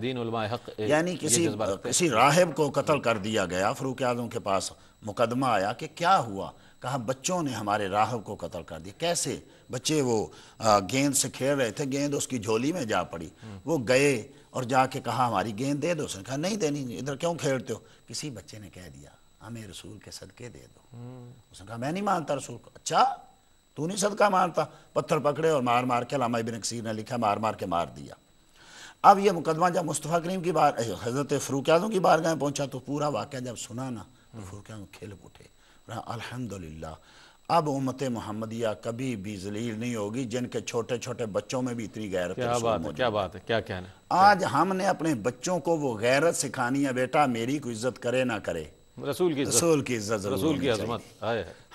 दीन हक यानी किसी किसी राहब को कत्ल कर दिया गया फ़रूक आज़म के पास मुकदमा आया कि क्या हुआ कहा बच्चों ने हमारे राहब को कत्ल कर दिया कैसे बच्चे वो गेंद से खेल रहे थे गेंद उसकी झोली में जा पड़ी वो गए और जाके कहा हमारी गेंद दे दो उसने कहा नहीं देनी इधर क्यों खेलते हो किसी बच्चे ने कह दिया हमें रसूल के सदके दे दो हम्म। उसने कहा मैं नहीं मानता रसूल को अच्छा तू नहीं सदका मानता पत्थर पकड़े और मार मार के लामा इबिन कसीर ने लिखा मार मार के मार दिया अब ये मुकदमा जब मुस्तफ़ा करीम की बार हज़रत फ़रूक आजम की बार गए पहुंचा तो पूरा वाक़ जब सुना ना तो हम्म। फ़रूक आजम खेल उठे अलहमदिल्ला अब उम्मत मोहम्मदिया कभी भी जलील नहीं होगी जिनके छोटे छोटे बच्चों में भी इतनी गैरत क्या बात है क्या बात है क्या कहना आज हमने अपने बच्चों को वो गैरत सिखानी है बेटा मेरी को इज्जत करे ना करे रसूल की रसूल की इज्जत रसूल की अजमत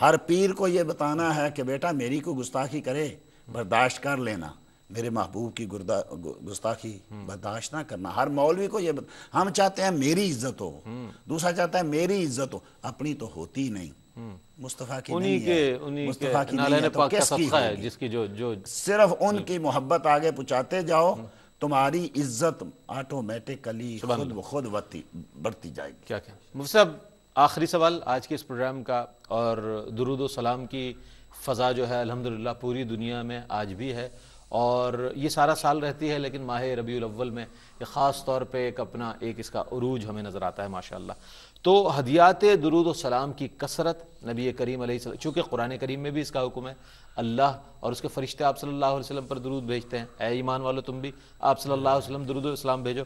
हर पीर को ये बताना है कि बेटा मेरी को गुस्ताखी करे बर्दाश्त कर लेना मेरे महबूब की गुस्ताखी हम्म। बर्दाश्त ना करना हर मौलवी को ये हम चाहते हैं मेरी इज्जत हो हम्म। दूसरा चाहता है मेरी इज्जत हो अपनी तो होती नहीं हम्म। मुस्तफ़ा की नहीं के है मुस्तफ़ा की नहीं है तो किसकी है जिसकी जो जो सिर्फ उनकी मोहब्बत आगे पहुंचाते जाओ तुम्हारी इज्जत ऑटोमेटिकली खुद ब खुद बढ़ती जाएगी क्या क्या मुफ्त साहब आखिरी सवाल आज के इस प्रोग्राम का और दरुद सलाम की फ़ज़ा जो है अल्हम्दुलिल्लाह पूरी दुनिया में आज भी है और ये सारा साल रहती है लेकिन माह रबी अव्वल में ये ख़ास तौर पे एक अपना एक इसका अरूज हमें नज़र आता है माशाल्लाह तो हदियात दरूद सलाम की कसरत नबी करीम चूँकि कुरान करीम में भी इसका हुक्म है अल्लाह और उसके फरिश्ते आप सल्लल्लाहु अलैहि वसल्लम पर दरुद भेजते हैं ए ईमान वालों तुम भी आप सल्लल्लाहु अलैहि वसल्लम इस्लाम भेजो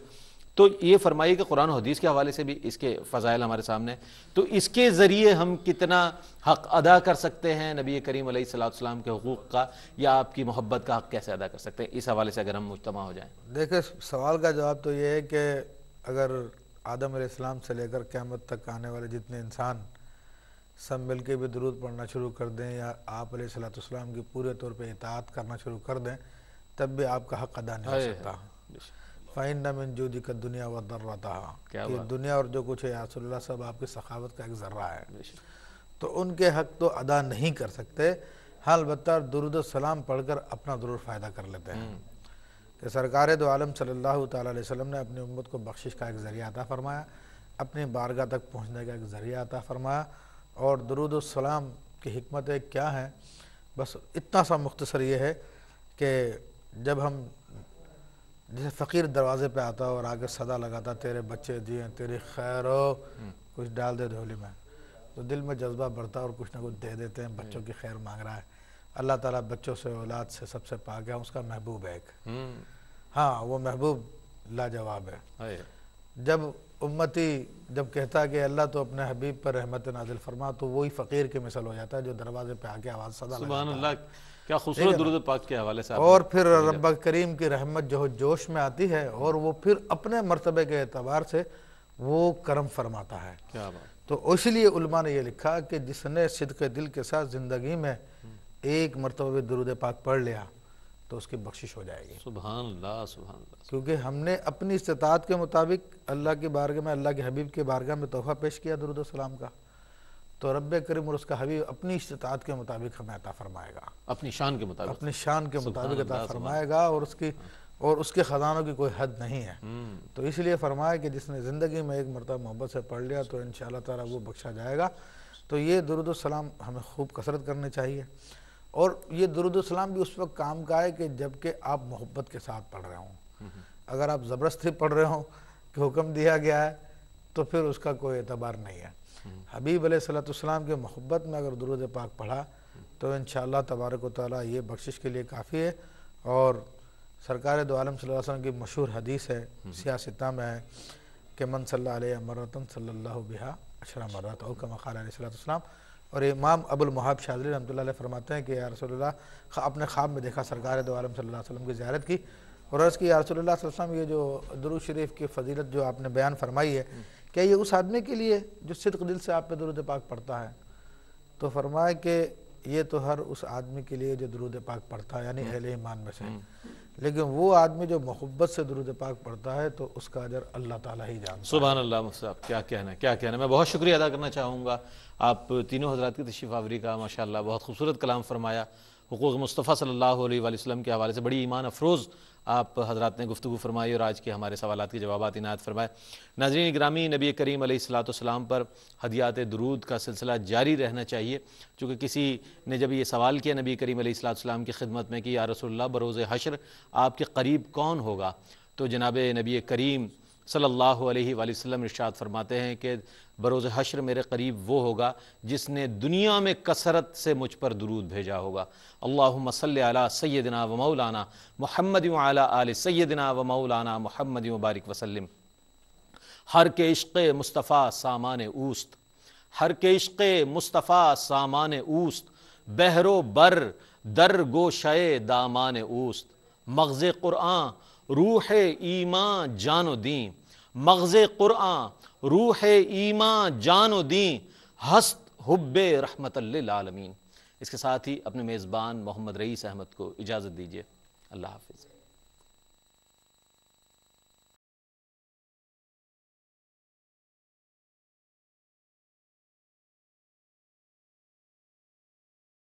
तो ये फरमाइए कि कुरान हदीस के हवाले से भी इसके फ़ज़ाइल हमारे सामने तो इसके ज़रिए हम कितना हक अदा कर सकते हैं नबी करीम सलाम के हकूक़ का या आपकी मोहब्बत का हक कैसे अदा कर सकते हैं इस हवाले से अगर हम मुजतमा हो जाए देखिए सवाल का जवाब तो ये है कि अगर आदम से लेकर क्यामत तक आने वाले जितने इंसान सब मिल के भी दरूद पढ़ना शुरू कर दें या आप सलाम की पूरे तौर पर इतात करना शुरू कर दें तब भी आपका हक अदा नहीं हो सकता फ़ैन नमिन जो दिक्कत दुनिया व दर दर्रता ये दुनिया और जो कुछ है यासल्ला सब आपकी सखावत का एक ज़र्रा है तो उनके हक तो अदा नहीं कर सकते हाँ अलबत् दुरुद सलाम पढ़कर अपना ज़रूर फ़ायदा कर लेते हैं हम्म। कि सरकार दो आलम सल्लल्लाहु अलैहि वसल्लम ने अपनी उम्मत को बख्शिश का एक ज़रिया अता फ़रमाया अपनी बारगाह तक पहुँचने का एक ज़रिया अता फ़रमाया और दरुदसलाम की हमत क्या हैं बस इतना सा मुख्तसर ये है कि जब हम जैसे फ़कीर दरवाज़े पे आता और आगे सदा लगाता तेरे बच्चे दिए तेरी खैर हो हम्म। कुछ डाल दे धोली में तो दिल में जज्बा बढ़ता और कुछ ना कुछ दे देते हैं बच्चों हम्म। की खैर मांग रहा है अल्लाह ताला बच्चों से औलाद से सबसे पा गया उसका महबूब है एक हम्म। हाँ वो महबूब लाजवाब है जब उम्मती जब कहता है कि अल्लाह तो अपने हबीब पर रहमत नाजिल फरमा तो वही फ़कीर के मिसल हो जाता है जो दरवाजे पे आके आवाज़ सदा क्या खूबसूरत पाक के हवाले से और फिर रब करीम की रहमत जो जोश में आती है और वो फिर अपने मरतबे के एतबार से वो करम फरमाता है क्या तो इसलिए उलमा ने यह लिखा कि जिसने सिद्क दिल के साथ ज़िंदगी में एक मरतबे दुरुद पाक पढ़ लिया तो उसकी बख्शिश हो जाएगी क्योंकि हमने अपनी इस्तात के मुताबिक अल्लाह के बारगाह में अल्लाह के हबीब के बारगाह में तोहफा पेश किया दरुद्लाम का तो रब करीम और उसका हबीब अपनी इस्तात के मुताबिक हमें अता फरमाएगा अपनी शान के मुताबिक अपनी शान के मुताबिक अता फरमाएगा और उसकी और उसके ख़जानों की कोई हद नहीं है हम्म। तो इसलिए फरमाया कि जिसने ज़िंदगी में एक मरतब मोहब्बत से पढ़ लिया तो इन शाह वो बख्शा जाएगा तो ये दरुद हमें खूब कसरत करनी चाहिए और ये दुरुदसलाम भी उस वक्त काम का है कि जबकि आप मोहब्बत के साथ पढ़ रहे हों अगर आप ज़बरदस्ती पढ़ रहे हों कि हुक्म दिया गया है तो फिर उसका कोई एतबार नहीं है हबीब अलैहिस्सलाम के मोहब्बत में अगर दुरुद पाक पढ़ा तो इन शाह तबारक वाली ये बख्शिश के लिए काफ़ी है और सरकार दोम सल्लम की मशहूर हदीस है सियासता में है कि मन सल्ला मरतन सल्ला बिहा अशरा मरत और कमखाल सलाम और इमाम अबुल महाब शादरी रमत फरमाते हैं कि यारसोल्ला अपने ख्वाब में देखा सरकार दो सल्लम की ज्यारत की और अर्ज़ की यारसोल्ला ये जो दरुज शरीफ की फजीलत जो आपने बयान फरमाई है हम्म। क्या ये उस आदमी के लिए जो सिद्क दिल से आप पे दरुद पाक पढ़ता है तो फरमाए कि ये तो हर उस आदमी के लिए जो दरुद पाक पढ़ता है यानी हम्म। अहल ईमान में से हम्म। लेकिन वो आदमी जो मोहब्बत से दुरुद पाक पढ़ता है तो उसका अजर अल्लाह ताला ही जानता सुबह अल्लाह साहब क्या कहना क्या कहना मैं बहुत शुक्रिया अदा करना चाहूँगा आप तीनों हजरात की तशीफ आवरी का माशाला बहुत खूबसूरत कलाम फरमाया हकूक़ मुस्तफ़ा सल्ला वसम के हवाले से बड़ी ईमान अफरोज़ आप हजरात ने गुफ्तु फरमाई और आज के हमारे सवाल के जवाब इनायत फरमाए नाजरीन ग्रामी नबी करीम सलाम पर हदियात दरूद का सिलसिला जारी रहना चाहिए चूँकि किसी ने जब ये सवाल किया नबी करीम सलाम की खिदमत में कि या रसोल्ला बरोज़ हशर आपके करीब कौन होगा तो जनाब नबी करीम सल्लल्लाहु अलैहि वसल्लम इरशाद फरमाते हैं कि बरोज़ हशर मेरे करीब वो होगा जिसने दुनिया में कसरत से मुझ पर दरूद भेजा होगा अल्लाह मसल अला सैदना व मौलाना महमद अला आल सैदना व मौलाना महमद बारिक वसलम हर के इश्क़ मुस्तफ़ा सामान ऊस्त हर के इश्क़ मुस्तफ़ा सामान ऊस्त बहरो बर दर गोशे दामान ऊस्त मगज़ क़ुरान रूह ईमां जानो दी मगज़ क़ुरआ रूह ईमां जानो दी हस्त हुब रहमत आलमीन इसके साथ ही अपने मेज़बान मोहम्मद रईस अहमद को इजाज़त दीजिए अल्लाह हाफिज़